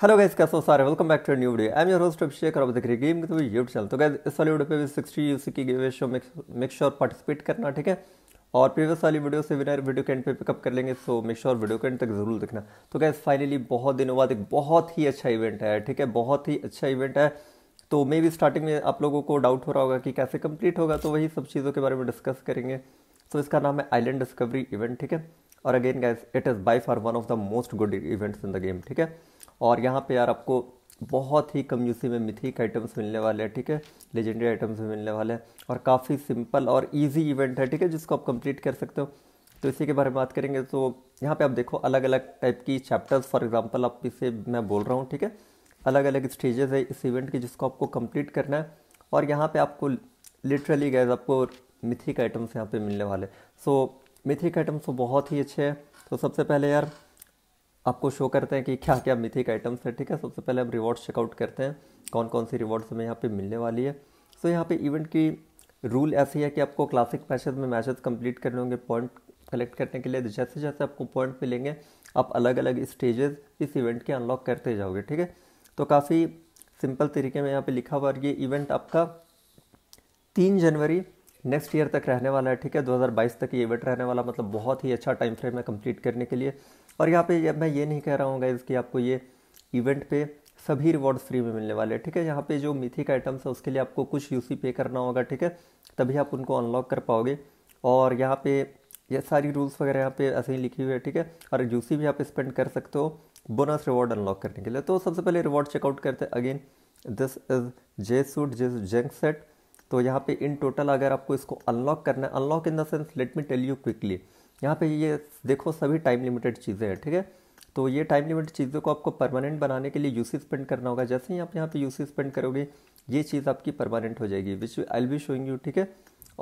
Hello guys कैसे हो सारे welcome back to new video I am your host Abhishek और अब देख रही गेम के तो यूट्यूब चैनल तो गैस इस वाली वीडियो पे भी सिक्सटी यूसी की game show make sure participate करना ठीक है और प्रीवियस वाली वीडियो से विनर वीडियो के एंड पे पिकअप कर लेंगे सो मेक श्योर वीडियो के एंड तक जरूर देखना तो गैस फाइनली बहुत दिनों बाद एक बहुत ही अच्छा इवेंट है ठीक है बहुत ही अच्छा इवेंट है तो मे बी स्टार्टिंग में आप लोगों को डाउट हो रहा होगा कि कैसे कंप्लीट होगा तो वही सब चीज़ों के बारे में डिस्कस करेंगे तो इसका नाम है आइलैंड डिस्कवरी इवेंट ठीक है और again guys it is by far one of the most good events in the game ठीक है और यहाँ पे यार आपको बहुत ही कम यूसी में मिथिक आइटम्स मिलने वाले हैं ठीक है लेजेंडरी आइटम्स भी मिलने वाले हैं और काफ़ी सिंपल और ईजी इवेंट है ठीक है जिसको आप कंप्लीट कर सकते हो तो इसी के बारे में बात करेंगे तो यहाँ पे आप देखो अलग अलग टाइप की चैप्टर्स फॉर एग्जांपल आप इसे मैं बोल रहा हूँ ठीक है अलग अलग स्टेजेस है इस इवेंट की जिसको आपको कम्प्लीट करना है और यहाँ पर आपको लिटरली गैज आपको मिथिक आइटम्स यहाँ पर मिलने वाले सो मिथिक आइटम्स तो बहुत ही अच्छे हैं तो सबसे पहले यार आपको शो करते हैं कि क्या क्या मिथिक आइटम्स है ठीक है सबसे पहले हम रिवॉर्ड्स चेकआउट करते हैं कौन कौन सी रिवॉर्ड्स हमें यहाँ पे मिलने वाली है सो so, यहाँ पे इवेंट की रूल ऐसी है कि आपको क्लासिक मैचेस में मैचेस कंप्लीट करने होंगे पॉइंट कलेक्ट करने के लिए तो जैसे जैसे आपको पॉइंट मिलेंगे आप अलग अलग स्टेजेस इस इवेंट के अनलॉक करते जाओगे ठीक है तो काफ़ी सिंपल तरीके में यहाँ पे लिखा हुआ ये इवेंट आपका तीन जनवरी नेक्स्ट ईयर तक रहने वाला है ठीक है 2022 तक ये इवेंट रहने वाला मतलब बहुत ही अच्छा टाइम फ्रेम है कंप्लीट करने के लिए और यहाँ पे मैं ये नहीं कह रहा हूँ गाइज़ कि आपको ये इवेंट पे सभी रिवॉर्ड्स फ्री में मिलने वाले हैं ठीक है यहाँ पे जो मिथिक आइटम्स है उसके लिए आपको कुछ यूसी पे करना होगा ठीक है तभी आप उनको अनलॉक कर पाओगे और यहाँ पे ये सारी रूल्स वगैरह यहाँ पे ऐसे ही लिखी हुई है ठीक है और यूसी भी आप स्पेंड कर सकते हो बोनस रिवॉर्ड अनलॉक करने के लिए तो सबसे पहले रिवॉर्ड चेकआउट करते हैं again this is J suit जिस जेंक सेट तो यहाँ पे इन टोटल अगर आपको इसको अनलॉक करना है unlock in the sense let me tell you quickly यहाँ पे ये देखो सभी टाइम लिमिटेड चीज़ें हैं ठीक है तो ये टाइम लिमिटेड चीज़ों को आपको परमानेंट बनाने के लिए यूसी स्पेंड करना होगा जैसे ही आप यहाँ पे यूसी स्पेंड करोगे ये चीज़ आपकी परमानेंट हो जाएगी which I will be showing you ठीक है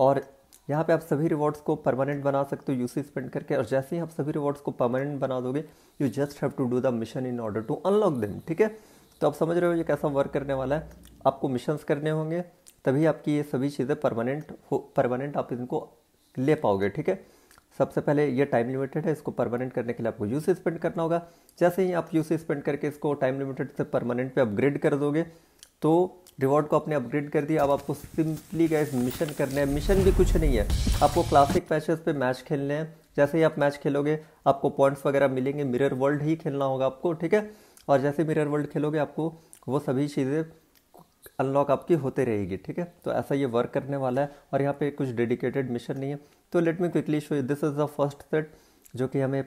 और यहाँ पे आप सभी रिवॉर्ड्स को परमानेंट बना सकते हो यूसी स्पेंड करके और जैसे ही आप सभी रिवॉर्ड्स को परमानेंट बना दोगे you just have to do the mission in order to unlock them ठीक है तो आप समझ रहे हो ये कैसा वर्क करने वाला है आपको मिशन करने होंगे तभी आपकी ये सभी चीज़ें परमानेंट हो परमानेंट आप इनको ले पाओगे ठीक है सबसे पहले ये टाइम लिमिटेड है इसको परमानेंट करने के लिए आपको यू से स्पेंड करना होगा जैसे ही आप यू से स्पेंड करके इसको टाइम लिमिटेड से परमानेंट पे अपग्रेड कर दोगे तो रिवॉर्ड को आपने अपग्रेड कर दिया अब आपको सिंपली गए मिशन करने हैं मिशन भी कुछ नहीं है आपको क्लासिक मैचेस पे मैच खेलने हैं जैसे ही आप मैच खेलोगे आपको पॉइंट्स वगैरह मिलेंगे मिरर वर्ल्ड ही खेलना होगा आपको ठीक है और जैसे मिरर वर्ल्ड खेलोगे आपको वो सभी चीज़ें अनलॉक आपकी होते रहेगी ठीक है तो ऐसा ये वर्क करने वाला है और यहाँ पे कुछ डेडिकेटेड मिशन नहीं है तो let me quickly show you this is the first set जो कि हमें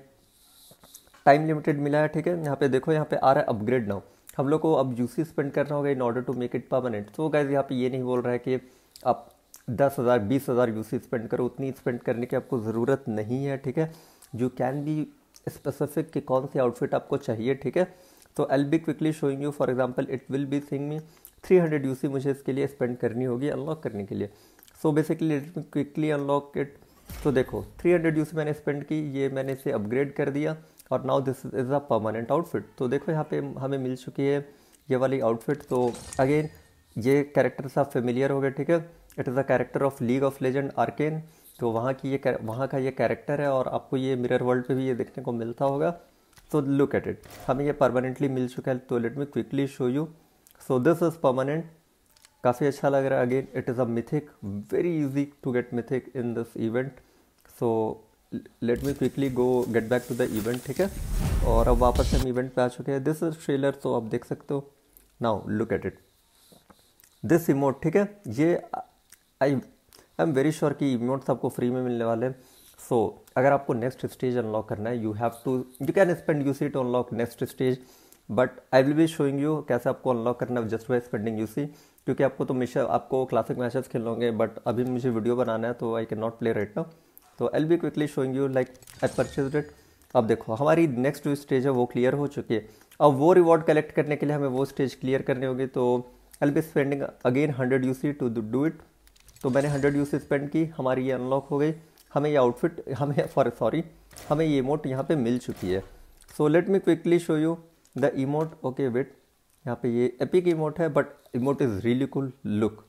टाइम लिमिटेड मिला है ठीक है यहाँ पे देखो यहाँ पे आ रहा है अपग्रेड नाउ हम लोग को अब यूसी स्पेंड करना होगा in order to make it permanent so guys यहाँ पे ये नहीं बोल रहा है कि आप दस हज़ार बीस हज़ार यू सी स्पेंड करो उतनी स्पेंड करने की आपको ज़रूरत नहीं है ठीक है यू कैन बी स्पेसिफिक कि कौन सी आउटफिट आपको चाहिए ठीक है तो I'll be quickly showing you for example it will be sing me three hundred UC मुझे इसके लिए स्पेंड करनी होगी अनलॉक करने के लिए so basically let me quickly unlock it तो देखो थ्री हंड्रेड यू सी मैंने स्पेंड की ये मैंने इसे अपग्रेड कर दिया और now this is a permanent outfit तो देखो यहाँ पे हमें मिल चुकी है ये वाली आउटफिट तो अगेन ये कैरेक्टर साफ फेमिलियर हो गए ठीक है it is a character of League of Legend Arcane तो वहाँ की ये वहाँ का ये कैरेक्टर है और आपको ये मिरर वर्ल्ड पे भी ये देखने को मिलता होगा तो लुक एट इट हमें ये परमानेंटली मिल चुका है तो let me quickly show you so this is permanent काफ़ी अच्छा लग रहा है again it is a mythic very easy to get mythic in this event so let me quickly go get back to the event ठीक है और अब वापस हम इवेंट पे आ चुके हैं दिस इज ट्रेलर तो आप देख सकते हो now look at it this emote ठीक है ये I I am very sure कि इमोट्स आपको फ्री में मिलने वाले हैं सो so, अगर आपको नेक्स्ट स्टेज अनलॉक करना है you have to you can spend you seat unlock next stage but I will be showing you कैसे आपको अनलॉक करना है just by spending UC क्योंकि आपको तो मिशा आपको क्लासिक मैचेस खेल होंगे बट अभी मुझे वीडियो बनाना है तो I can not play right now तो I will be quickly showing you like I purchase it अब देखो हमारी नेक्स्ट जो स्टेज है वो क्लियर हो चुकी है अब वो रिवॉर्ड कलेक्ट करने के लिए हमें वो स्टेज क्लियर करनी होगी तो I be spending again hundred UC to do it तो मैंने हंड्रेड यू सी स्पेंड की हमारी ये अनलॉक हो गई हमें ये आउटफिट हमें सॉरी हमें ये मोट यहाँ पे मिल चुकी है so let me quickly show you the emote okay wait यहाँ पे ये एपिक इमोट है but emote is really cool look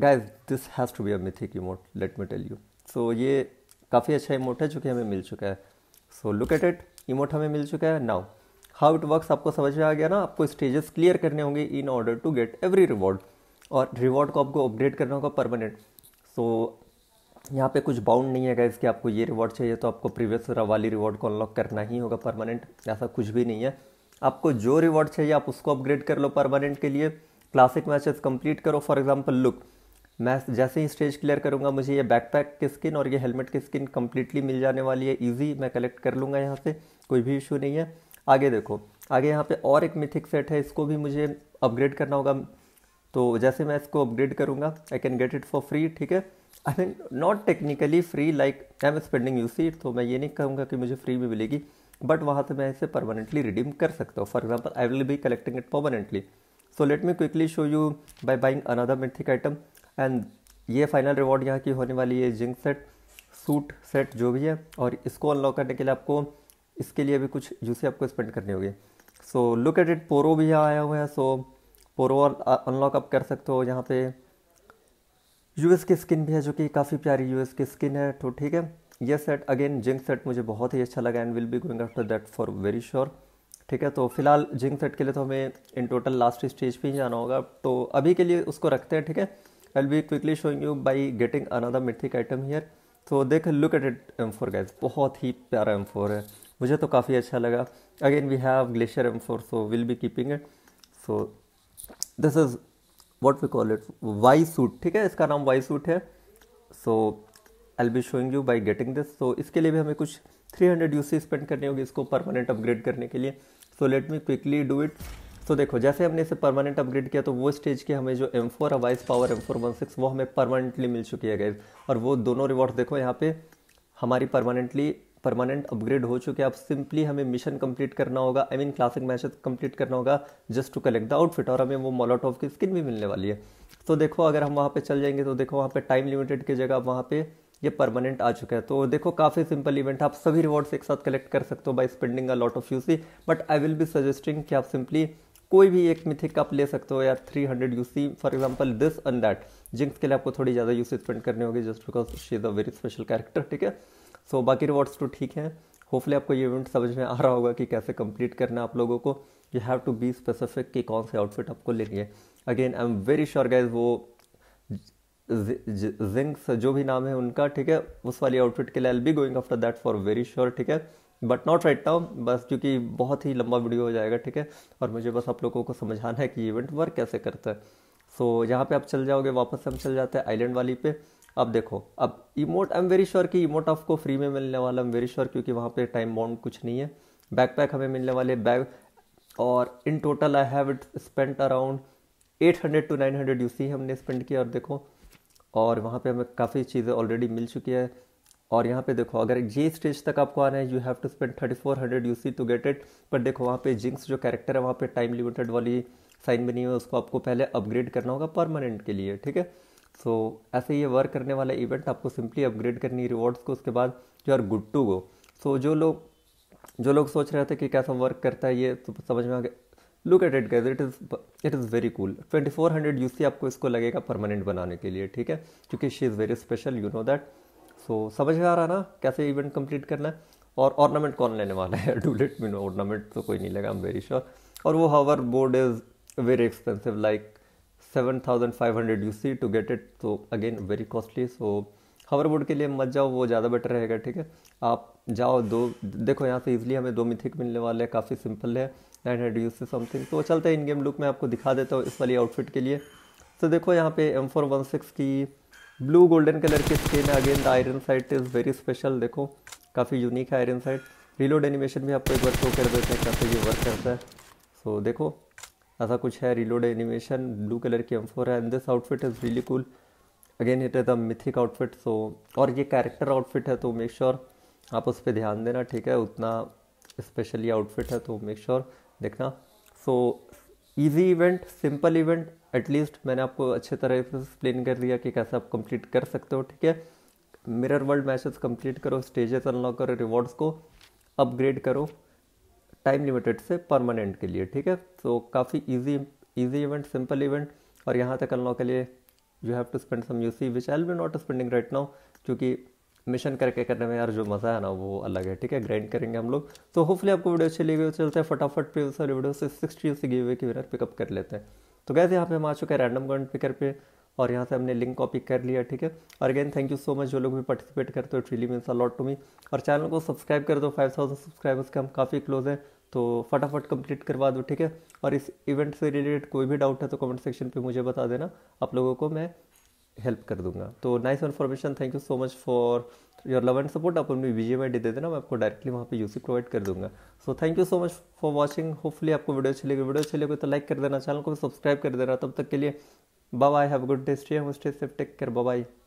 guys this has to be a mythic emote let me tell you so ये काफ़ी अच्छा emote है जो कि हमें मिल चुका है so look at it emote हमें मिल चुका है नाउ हाउ इट वर्क आपको समझ में आ गया ना आपको स्टेजेस क्लियर करने होंगे in order to get every reward और रिवॉर्ड को आपको अपग्रेड करना होगा परमानेंट सो so, यहाँ पे कुछ बाउंड नहीं है गैस कि आपको ये रिवॉर्ड चाहिए तो आपको प्रीवियस वाली रिवॉर्ड को अनलॉक करना ही होगा परमानेंट ऐसा कुछ भी नहीं है आपको जो रिवॉर्ड चाहिए आप उसको अपग्रेड कर लो परमानेंट के लिए क्लासिक मैचेस कंप्लीट करो फॉर एग्जांपल लुक मैं जैसे ही स्टेज क्लियर करूँगा मुझे ये बैकपैक की स्किन और ये हेलमेट की स्किन कम्प्लीटली मिल जाने वाली है ईजी मैं कलेक्ट कर लूँगा यहाँ से कोई भी इशू नहीं है आगे देखो आगे यहाँ पर और एक मिथिक सेट है इसको भी मुझे अपग्रेड करना होगा तो जैसे मैं इसको अपग्रेड करूँगा I can get it for free ठीक है I mean not technically free like I am spending UC तो मैं ये नहीं कहूँगा कि मुझे फ्री में मिलेगी बट वहाँ से मैं इसे परमानेंटली रिडीम कर सकता हूँ for example I will be collecting it permanently so let me quickly show you by buying another mythic item and ये फाइनल रिवॉर्ड यहाँ की होने वाली है जिंक सेट सूट सेट जो भी है और इसको अनलॉक करने के लिए आपको इसके लिए भी कुछ यूसी आपको स्पेंड करनी होगी सो लुक एट इट पोरो भी यहाँ आया हुआ है सो पोरो अनलॉक आप कर सकते हो यहाँ पे यूएस की स्किन भी है जो कि काफ़ी प्यारी यूएस की स्किन है तो ठीक है ये सेट अगेन जिंक सेट मुझे बहुत ही अच्छा लगा and will be going after that for very sure ठीक है तो फिलहाल जिंक सेट के लिए तो हमें इन टोटल लास्ट स्टेज पे ही जाना होगा तो अभी के लिए उसको रखते हैं ठीक है I will be quickly showing you by getting another mythic item here तो देख look at it M four gas बहुत ही प्यारा एम फोर है मुझे तो काफ़ी अच्छा लगा again we have glacier M four so will be keeping it so this is what we call it Y suit ठीक है इसका नाम वाई सूट है so I be showing you by getting this so इसके लिए भी हमें कुछ 300 हंड्रेड यू सी स्पेंड करनी होगी इसको परमानेंट अपग्रेड करने के लिए so let me quickly do it so देखो जैसे हमने इसे परमानेंट अपग्रेड किया तो वो स्टेज के हमें जो एम फोर अवाइस power M four one six वो हमें परमानेंटली मिल चुकी है गैस और वो दोनों रिवॉर्ड देखो यहाँ पे हमारी परमानेंटली परमानेंट अपग्रेड हो चुके अब सिंपली हमें मिशन कंप्लीट करना होगा I mean classic matches complete करना होगा just to collect the outfit और हमें वो ऑफ की स्किन भी मिलने वाली है तो देखो अगर हम वहाँ पे चल जाएंगे तो देखो वहाँ पे टाइम लिमिटेड की जगह वहाँ पे ये परमानेंट आ चुका है तो देखो काफ़ी सिंपल इवेंट आप सभी रिवॉर्ड्स एक साथ कलेक्ट कर सकते हो by spending a lot of UC but I will be suggesting कि आप सिंपली कोई भी एक मिथिक आप ले सकते हो या 300 hundred UC for example this and that Jinx के लिए आपको थोड़ी ज़्यादा यूसी स्पेंड करनी होगी just because she is a very special character ठीक है सो बाकी रिवॉर्ड्स तो ठीक हैं होपफुली आपको ये इवेंट समझ में आ रहा होगा कि कैसे कंप्लीट करना है आप लोगों को you have to be specific कि कौन से आउटफिट आपको लेनी है again I am very sure guys वो जिंक्स जो भी नाम है उनका ठीक है उस वाली आउटफिट के लिए I'll be going after that for very sure ठीक है बट नॉट राइट नाउ बस क्योंकि बहुत ही लंबा वीडियो हो जाएगा ठीक है और मुझे बस आप लोगों को समझाना है कि इवेंट वर्क कैसे करता है सो so, यहाँ पे आप चल जाओगे वापस से हम चल जाते हैं आइलैंड वाली पे अब देखो अब emote I am very sure कि इमोट आपको फ्री में मिलने वाला एम वेरी श्योर क्योंकि वहाँ पे टाइम बाउंड कुछ नहीं है बैकपैक हमें मिलने वाले बैग और in total I have it spent around 800 to 900 C हमने स्पेंड किया और देखो और वहाँ पे हमें काफ़ी चीज़ें ऑलरेडी मिल चुकी है और यहाँ पे देखो अगर ये स्टेज तक आपको आना है you have to spend thirty four hundred UC to get it पर देखो वहाँ पे जिंक्स जो कैरेक्टर है वहाँ पे टाइम लिमिटेड वाली साइन बनी हुई है उसको आपको पहले अपग्रेड करना होगा परमानेंट के लिए ठीक है सो ऐसे ये वर्क करने वाला इवेंट आपको सिंपली अपग्रेड करनी है रिवॉर्ड्स को उसके बाद जो are good to go so जो लोग जो लोग सोच रहे थे कि कैसा वर्क करता है ये तो समझ में आ गया look at it guys it is it is very cool twenty four hundred UC आपको इसको लगेगा परमानेंट बनाने के लिए ठीक है क्योंकि she is very special you know that so समझ में आ रहा ना कैसे इवेंट कंप्लीट करना है और ऑर्नामेंट कौन लेने वाला है do let me know ornament तो कोई नहीं लगा आई एम वेरी श्योर और वो hoverboard is very expensive like 7500 UC to get it तो again very costly so hoverboard के लिए मत जाओ वो ज़्यादा बेटर रहेगा ठीक है आप जाओ दो देखो यहाँ से इजीली हमें दो मिथिक मिलने वाले हैं काफ़ी सिंपल है nine hundred UC something तो चलते हैं इन गेम लुक में आपको दिखा देता हूँ इस वाली आउटफिट के लिए तो देखो यहाँ पे एम फोर वन सिक्स की ब्लू गोल्डन कलर की स्किन है again the iron sight is very special देखो काफ़ी यूनिक है आयरन साइट रिलोड एनिमेशन भी आपको एक बार शो कर देते हैं कैसे ये वर्क करता है सो देखो ऐसा कुछ है रिलोड एनिमेशन ब्लू कलर की एम फोर है and this outfit is really cool again it is a mythic outfit so और ये कैरेक्टर आउटफिट है तो मेक श्योर sure आप उस पर ध्यान देना ठीक है उतना स्पेशली आउटफिट है तो मेक श्योर sure देखना so easy event simple event at least मैंने आपको अच्छे तरह से एक्सप्लेन कर दिया कि कैसे आप कंप्लीट कर सकते हो ठीक है मिरर वर्ल्ड मैचेस कंप्लीट करो स्टेजेस अनलॉक करो रिवॉर्ड्स को अपग्रेड करो टाइम लिमिटेड से परमानेंट के लिए ठीक है सो काफ़ी easy easy event simple event और यहाँ तक करना के लिए you have to spend some UC which I be not spending right now क्योंकि मिशन करके करने में यार जो मज़ा है ना वो अलग है ठीक है ग्राइंड करेंगे हम लोग तो होपफुली आपको वीडियो अच्छी लगी हो चलते हैं फटाफट पे सारी वीडियो से सिक्सटी से गिवे की विनर पिकअप कर लेते हैं तो कैसे यहाँ पे हम आ चुके हैं रैंडम गन पिकर पे और यहाँ से हमने लिंक कॉपी कर लिया ठीक है और again thank you so much जो लोग भी पार्टिसिपेट करते हो truly means a lot to me और चैनल को सब्सक्राइब कर दो फाइव थाउजेंड सब्सक्राइबर्स के हम काफ़ी क्लोज हैं तो फटाफट कंप्लीट करवा दो ठीक है और इस इवेंट से रिलेटेड कोई भी डाउट है तो कमेंट सेक्शन पे मुझे बता देना आप लोगों को मैं हेल्प कर दूंगा तो nice information thank you so much for your love and support आप अपनी विजी में दे देना मैं आपको डायरेक्टली वहाँ पे यूसी प्रोवाइड कर दूंगा so thank you so much for watching hopefully आपको वीडियो अच्छी लगी वीडियो अच्छी लगी तो लाइक कर देना चैनल को सब्सक्राइब कर देना तब तक के लिए Bye bye. Have a good day. Stay home, stay safe. Take care. Bye bye.